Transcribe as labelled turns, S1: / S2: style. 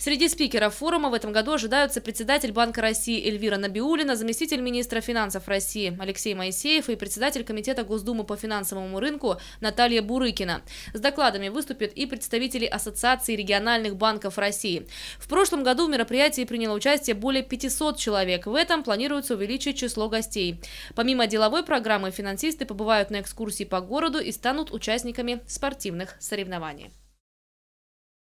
S1: Среди спикеров форума в этом году ожидаются председатель Банка России Эльвира Набиулина, заместитель министра финансов России Алексей Моисеев и председатель Комитета Госдумы по финансовому рынку Наталья Бурыкина. С докладами выступят и представители Ассоциации региональных банков России. В прошлом году в мероприятии приняло участие более 500 человек. В этом планируется увеличить число гостей. Помимо деловой программы, финансисты побывают на экскурсии по городу и станут участниками спортивных соревнований.